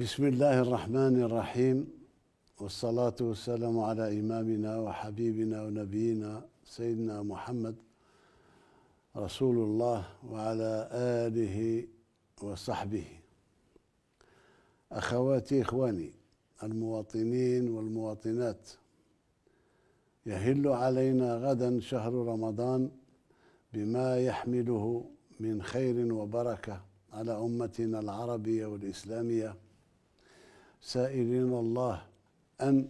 بسم الله الرحمن الرحيم والصلاة والسلام على إمامنا وحبيبنا ونبينا سيدنا محمد رسول الله وعلى آله وصحبه أخواتي إخواني المواطنين والمواطنات يهل علينا غدا شهر رمضان بما يحمله من خير وبركه على امتنا العربيه والاسلاميه سائلين الله أن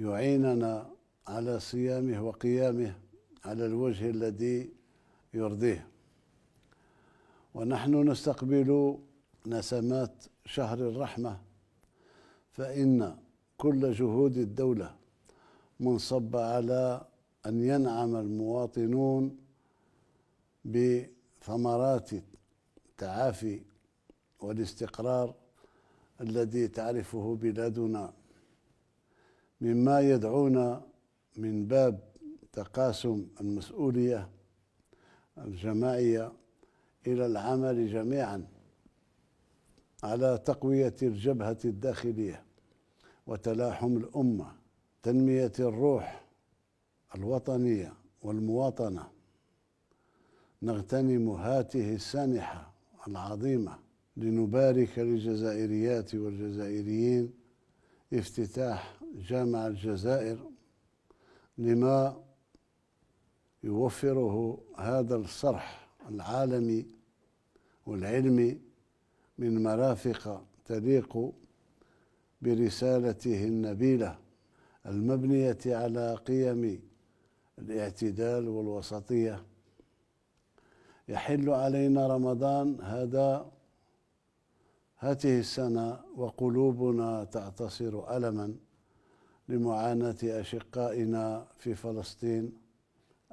يعيننا على صيامه وقيامه على الوجه الذي يرضيه ونحن نستقبل نسمات شهر الرحمة فإن كل جهود الدولة منصبة على أن ينعم المواطنون بثمرات التعافي والاستقرار الذي تعرفه بلادنا مما يدعونا من باب تقاسم المسؤولية الجماعية إلى العمل جميعا على تقوية الجبهة الداخلية وتلاحم الأمة تنمية الروح الوطنية والمواطنة نغتنم هاته السانحة العظيمة لنبارك للجزائريات والجزائريين افتتاح جامع الجزائر لما يوفره هذا الصرح العالمي والعلمي من مرافق تليق برسالته النبيله المبنيه على قيم الاعتدال والوسطيه يحل علينا رمضان هذا هذه السنة وقلوبنا تعتصر ألما لمعاناة أشقائنا في فلسطين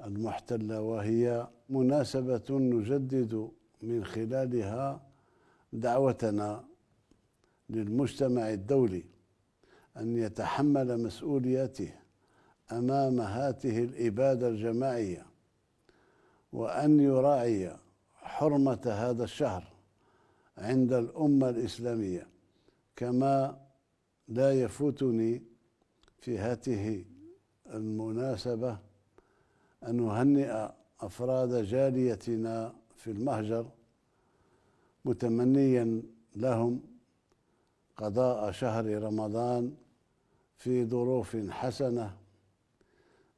المحتلة وهي مناسبة نجدد من خلالها دعوتنا للمجتمع الدولي أن يتحمل مسؤولياته أمام هاته الإبادة الجماعية وأن يراعي حرمة هذا الشهر عند الأمة الإسلامية كما لا يفوتني في هذه المناسبة أن أهنئ أفراد جاليتنا في المهجر متمنيا لهم قضاء شهر رمضان في ظروف حسنة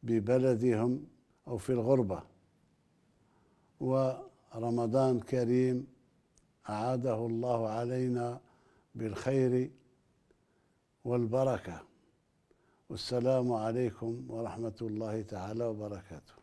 ببلدهم أو في الغربة ورمضان كريم أعاده الله علينا بالخير والبركة والسلام عليكم ورحمة الله تعالى وبركاته